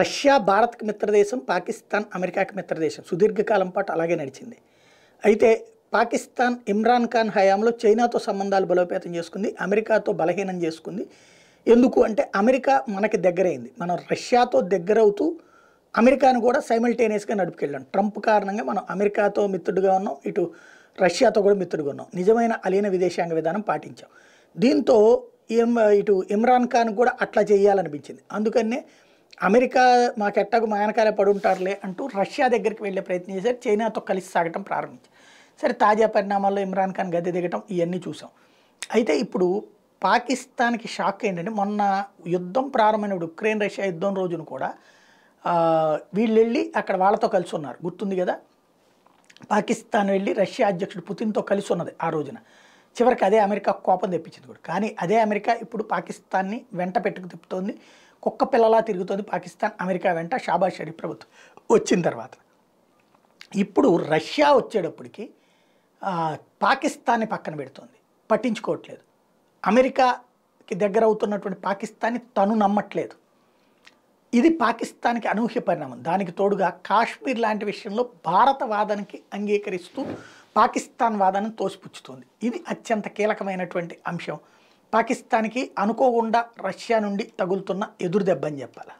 Russia భారత్కి మిత్రదేశం పాకిస్తాన్ అమెరికాకి మిత్రదేశం సుదీర్ఘకాలం పాటు అలాగే నడిచింది అయితే పాకిస్తాన్ ఇమ్రాన్ ఖాన్ హయాంలో చైనాతో సంబంధాలు బలోపేతం చేసుకుంది అమెరికాతో బలహీనం చేసుకుంది ఎందుకు అంటే అమెరికా మనకి దగ్గరైంది మనం రష్యాతో దగ్గరవుతూ అమెరికాను కూడా సైమల్టేనియస్గా నడుపుకెళ్ళాం ట్రంప్ కారణంగా మనం అమెరికాతో మిత్రుడిగా ఉన్నాం ఇటు రష్యాతో కూడా మిత్రుడిగా ఉన్నాం నిజమైన అలీన విదేశాంగ విధానం పాటించాం దీంతో ఇటు ఇమ్రాన్ ఖాన్ కూడా అట్లా చేయాలనిపించింది అందుకనే అమెరికా మాకెట్టాకు మాయనకాలే పడుంటారులే అంటూ రష్యా దగ్గరికి వెళ్ళే ప్రయత్నం చేశారు చైనాతో కలిసి సాగటం ప్రారంభించారు సరే తాజా పరిణామాల్లో ఇమ్రాన్ ఖాన్ గద్దె దిగటం ఇవన్నీ చూసాం అయితే ఇప్పుడు పాకిస్తాన్కి షాక్ ఏంటంటే మొన్న యుద్ధం ప్రారంభమైనప్పుడు ఉక్రెయిన్ రష్యా యుద్ధం రోజును కూడా వీళ్ళు వెళ్ళి అక్కడ వాళ్ళతో కలిసి ఉన్నారు గుర్తుంది కదా పాకిస్తాన్ వెళ్ళి రష్యా అధ్యక్షుడు పుతిన్తో కలిసి ఉన్నది ఆ రోజున చివరికి అదే అమెరికా కోపం తెప్పించింది కూడా కానీ అదే అమెరికా ఇప్పుడు పాకిస్తాన్ని వెంట పెట్టుకు తిప్పుతోంది కుక్క పిల్లలా తిరుగుతోంది పాకిస్తాన్ అమెరికా వెంట షాబాజ్ షరీఫ్ ప్రభుత్వం వచ్చిన తర్వాత ఇప్పుడు రష్యా వచ్చేటప్పటికి పాకిస్తాన్ని పక్కన పెడుతోంది పట్టించుకోవట్లేదు అమెరికాకి దగ్గర అవుతున్నటువంటి పాకిస్తాన్ని తను నమ్మట్లేదు ఇది పాకిస్తాన్కి అనూహ్య పరిణామం దానికి తోడుగా కాశ్మీర్ లాంటి విషయంలో భారత వాదనకి అంగీకరిస్తూ పాకిస్తాన్ వాదనను తోసిపుచ్చుతోంది ఇది అత్యంత కీలకమైనటువంటి అంశం పాకిస్తాన్కి అనుకోకుండా రష్యా నుండి తగులుతున్న ఎదురుదెబ్బని చెప్పాలి